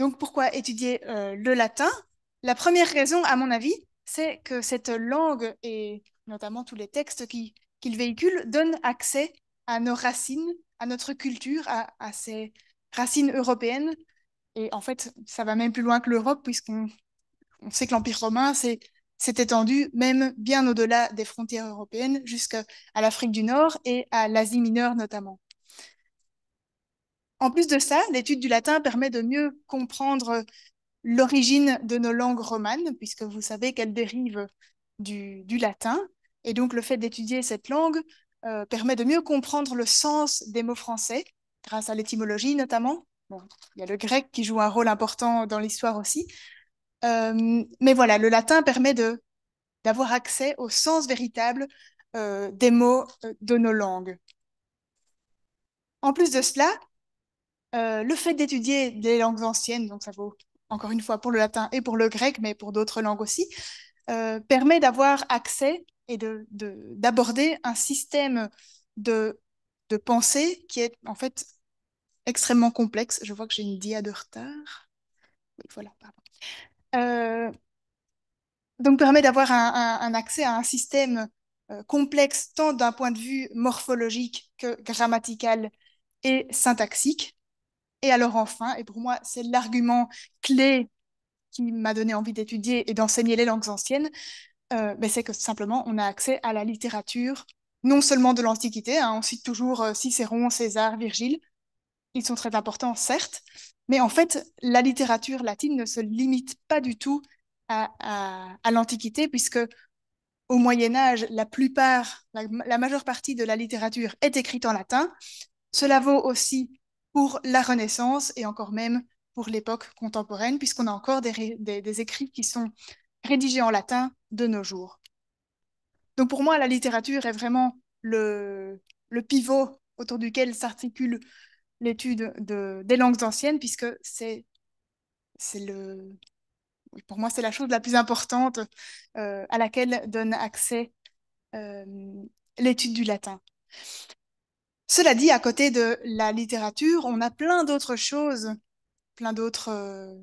Donc pourquoi étudier euh, le latin La première raison, à mon avis, c'est que cette langue et notamment tous les textes qu'il véhicule donnent accès à nos racines, à notre culture, à, ces racines européennes. Et en fait, ça va même plus loin que l'Europe, puisqu'on sait que l'Empire romain s'est étendu même bien au-delà des frontières européennes, jusqu'à l'Afrique du Nord et à l'Asie mineure notamment. En plus de ça, l'étude du latin permet de mieux comprendre l'origine de nos langues romanes, puisque vous savez qu'elles dérivent du, latin. Et donc le fait d'étudier cette langue euh, permet de mieux comprendre le sens des mots français, grâce à l'étymologie notamment. il y a le grec qui joue un rôle important dans l'histoire aussi. Euh, mais voilà, le latin permet de d'avoir accès au sens véritable euh, des mots de nos langues. En plus de cela, euh, le fait d'étudier des langues anciennes, donc ça vaut encore une fois pour le latin et pour le grec, mais pour d'autres langues aussi, euh, permet d'avoir accès et d'aborder un système de, pensée qui est en fait extrêmement complexe. Je vois que j'ai une dia de retard. voilà, euh, donc permet d'avoir un, accès à un système complexe tant d'un point de vue morphologique que grammatical et syntaxique. Et alors enfin, et pour moi, c'est l'argument clé qui m'a donné envie d'étudier et d'enseigner les langues anciennes, euh, ben, c'est que simplement, on a accès à la littérature, non seulement de l'Antiquité, hein, on cite toujours euh, Cicéron, César, Virgile, ils sont très importants, certes, mais en fait, la littérature latine ne se limite pas du tout à, l'Antiquité, puisque au Moyen Âge, la plupart, la, majeure partie de la littérature est écrite en latin. Cela vaut aussi pour la Renaissance et encore même pour l'époque contemporaine, puisqu'on a encore des, écrits qui sont rédigés en latin de nos jours. Donc pour moi, la littérature est vraiment le, pivot autour duquel s'articule l'étude des langues anciennes, puisque c'est le... Pour moi, c'est la chose la plus importante euh, à laquelle donne accès euh, l'étude du latin. Cela dit, à côté de la littérature, on a plein d'autres choses, plein d'autres euh,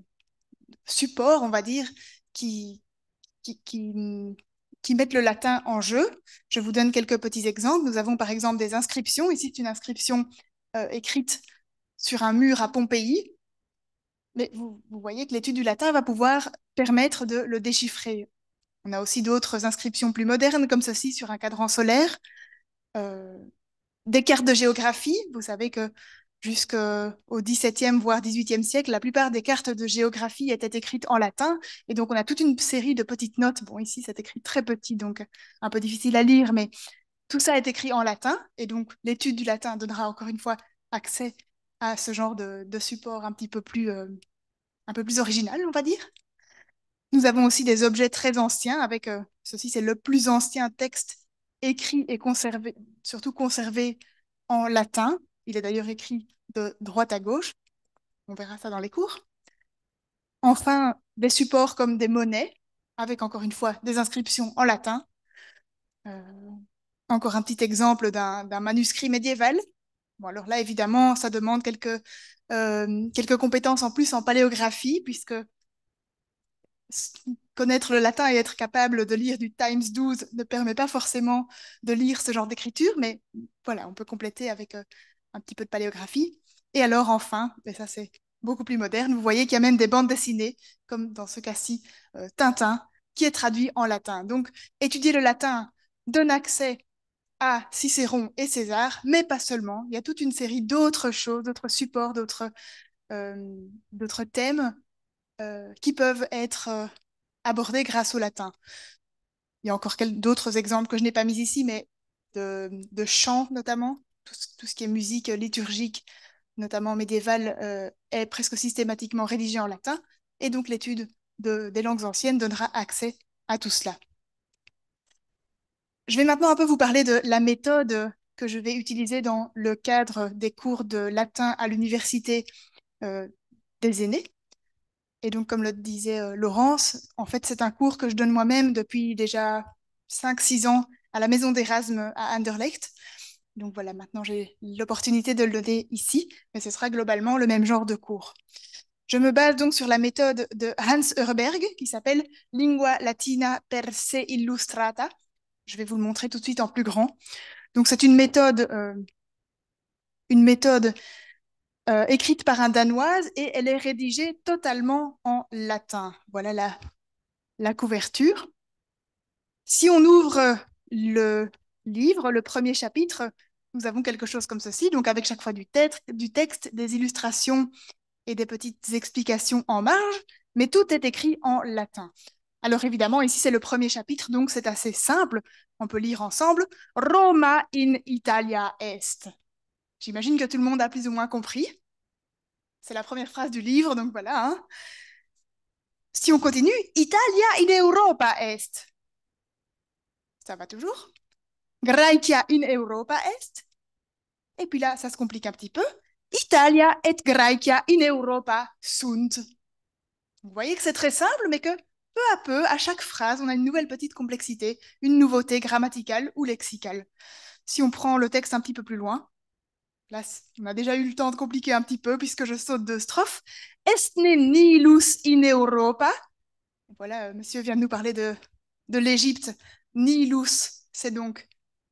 supports, on va dire, qui, qui, qui, mettent le latin en jeu. Je vous donne quelques petits exemples. Nous avons par exemple des inscriptions. Ici, c'est une inscription euh, écrite sur un mur à Pompéi. Mais vous, voyez que l'étude du latin va pouvoir permettre de le déchiffrer. On a aussi d'autres inscriptions plus modernes, comme ceci sur un cadran solaire. Euh, des cartes de géographie. Vous savez que jusqu'au XVIIe, voire XVIIIe siècle, la plupart des cartes de géographie étaient écrites en latin. Et donc, on a toute une série de petites notes. Bon, ici, c'est écrit très petit, donc un peu difficile à lire, mais tout ça est écrit en latin. Et donc, l'étude du latin donnera encore une fois accès à ce genre de, support un petit peu plus, euh, un peu plus original, on va dire. Nous avons aussi des objets très anciens avec, euh, ceci c'est le plus ancien texte écrit et conservé, surtout conservé en latin. Il est d'ailleurs écrit de droite à gauche. On verra ça dans les cours. Enfin, des supports comme des monnaies, avec encore une fois des inscriptions en latin. Euh, encore un petit exemple d'un manuscrit médiéval. Bon, alors là, évidemment, ça demande quelques, euh, quelques compétences en plus en paléographie, puisque connaître le latin et être capable de lire du Times 12 ne permet pas forcément de lire ce genre d'écriture, mais voilà, on peut compléter avec euh, un petit peu de paléographie. Et alors enfin, et ça c'est beaucoup plus moderne, vous voyez qu'il y a même des bandes dessinées, comme dans ce cas-ci euh, Tintin, qui est traduit en latin. Donc étudier le latin donne accès à Cicéron et César, mais pas seulement. Il y a toute une série d'autres choses, d'autres supports, d'autres euh, thèmes qui peuvent être abordé grâce au latin. Il y a encore d'autres exemples que je n'ai pas mis ici, mais de, de chant notamment, tout, ce qui est musique liturgique, notamment médiévale, euh, est presque systématiquement rédigé en latin, et donc l'étude des langues anciennes donnera accès à tout cela. Je vais maintenant un peu vous parler de la méthode que je vais utiliser dans le cadre des cours de latin à l'université euh, des aînés. Et donc, comme le disait euh, Laurence, en fait, c'est un cours que je donne moi-même depuis déjà 5-6 ans à la maison d'Erasme à Anderlecht. Donc voilà, maintenant j'ai l'opportunité de le donner ici, mais ce sera globalement le même genre de cours. Je me base donc sur la méthode de Hans Herberg qui s'appelle Lingua Latina per se illustrata. Je vais vous le montrer tout de suite en plus grand. Donc c'est une méthode, euh, une méthode euh, écrite par un Danoise et elle est rédigée totalement en latin. Voilà la, la couverture. Si on ouvre le livre, le premier chapitre, nous avons quelque chose comme ceci, donc avec chaque fois du, texte, du texte, des illustrations et des petites explications en marge, mais tout est écrit en latin. Alors évidemment, ici c'est le premier chapitre, donc c'est assez simple, on peut lire ensemble. Roma in Italia est. J'imagine que tout le monde a plus ou moins compris. C'est la première phrase du livre, donc voilà. Hein. Si on continue, Italia in Europa est. Ça va toujours. Grecia in Europa est. Et puis là, ça se complique un petit peu. Italia et Grecia in Europa sunt. Vous voyez que c'est très simple, mais que peu à peu, à chaque phrase, on a une nouvelle petite complexité, une nouveauté grammaticale ou lexicale. Si on prend le texte un petit peu plus loin, Là, on a déjà eu le temps de compliquer un petit peu puisque je saute deux strophes. Est-ce Estne Nilus in Europa. Voilà, euh, monsieur vient de nous parler de, de l'Égypte. Nilus, c'est donc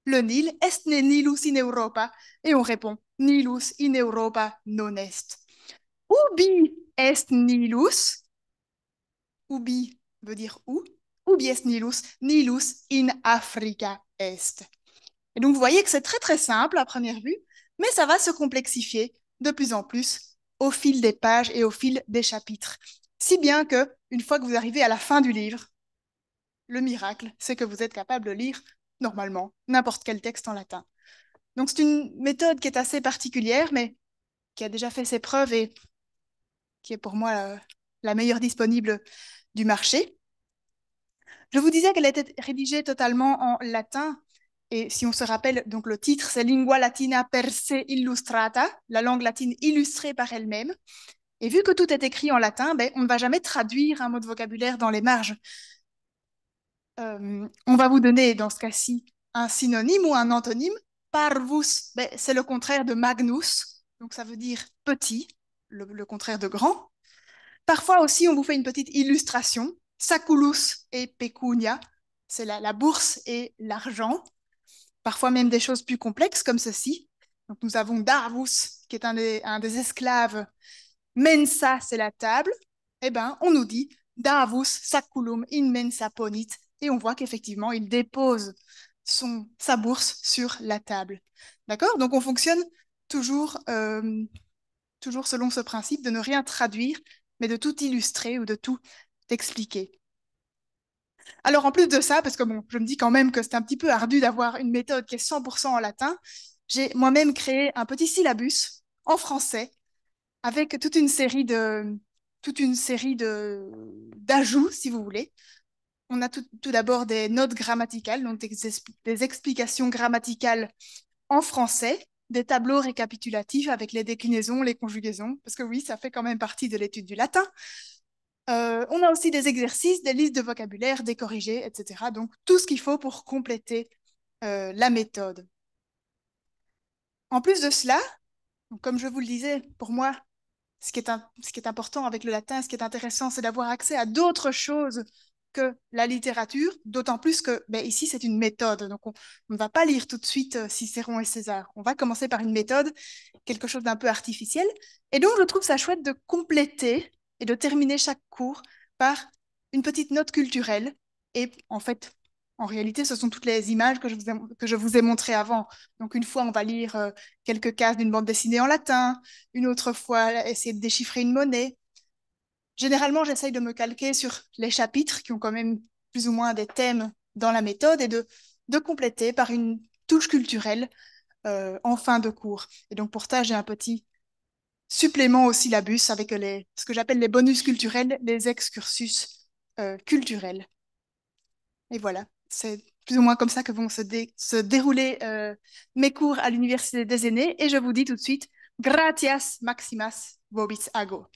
le Nil. Est-ce Estne Nilus in Europa. Et on répond Nilus in Europa non est. Ubi est nilus Ubi veut dire où. Ubi est Nilus Nilus in Africa est. Et donc, vous voyez que c'est très très simple à première vue mais ça va se complexifier de plus en plus au fil des pages et au fil des chapitres. Si bien que, une fois que vous arrivez à la fin du livre, le miracle, c'est que vous êtes capable de lire normalement n'importe quel texte en latin. Donc c'est une méthode qui est assez particulière, mais qui a déjà fait ses preuves et qui est pour moi la, euh, la meilleure disponible du marché. Je vous disais qu'elle était rédigée totalement en latin, et si on se rappelle, donc le titre, c'est Lingua Latina per se illustrata, la langue latine illustrée par elle-même. Et vu que tout est écrit en latin, ben, on ne va jamais traduire un mot de vocabulaire dans les marges. Euh, on va vous donner, dans ce cas-ci, un synonyme ou un antonyme. Parvus, ben, c'est le contraire de magnus, donc ça veut dire petit, le, contraire de grand. Parfois aussi, on vous fait une petite illustration. Saculus et pecunia, c'est la bourse et l'argent parfois même des choses plus complexes comme ceci. Donc nous avons Darvus, qui est un des, esclaves, Mensa, c'est la table. Eh ben on nous dit Darvus saculum in mensa ponit, et on voit qu'effectivement, il dépose son, sa bourse sur la table. D'accord Donc on fonctionne toujours, euh, toujours selon ce principe de ne rien traduire, mais de tout illustrer ou de tout expliquer. Alors en plus de ça, parce que je me dis quand même que c'est un petit peu ardu d'avoir une méthode qui est 100% en latin, j'ai moi-même créé un petit syllabus en français avec toute une série de toute une série d'ajouts, si vous voulez. On a tout, d'abord des notes grammaticales, donc des explications grammaticales en français, des tableaux récapitulatifs avec les déclinaisons, les conjugaisons, parce que oui, ça fait quand même partie de l'étude du latin. Euh, on a aussi des exercices, des listes de vocabulaire, des corrigés, etc. Donc tout ce qu'il faut pour compléter euh, la méthode. En plus de cela, comme je vous le disais, pour moi, ce qui est, important avec le latin, ce qui est intéressant, c'est d'avoir accès à d'autres choses que la littérature, d'autant plus que ben, ici, c'est une méthode. Donc, on ne va pas lire tout de suite euh, Cicéron et César. On va commencer par une méthode, quelque chose d'un peu artificiel. Et donc, je trouve ça chouette de compléter et de terminer chaque cours par une petite note culturelle. Et en fait, en réalité, ce sont toutes les images que je vous ai, que je vous ai montrées avant. Donc, une fois, on va lire euh, quelques cases d'une bande dessinée en latin, une autre fois, essayer de déchiffrer une monnaie. Généralement, j'essaye de me calquer sur les chapitres qui ont quand même plus ou moins des thèmes dans la méthode et de, de compléter par une touche culturelle euh, en fin de cours. Et donc, pour ça, j'ai un petit supplément aussi la bus avec les, ce que j'appelle les bonus culturels, les excursus euh, culturels. Et voilà, c'est plus ou moins comme ça que vont se, dérouler euh, mes cours à l'Université des aînés. Et je vous dis tout de suite, gratias maximas vobis ago.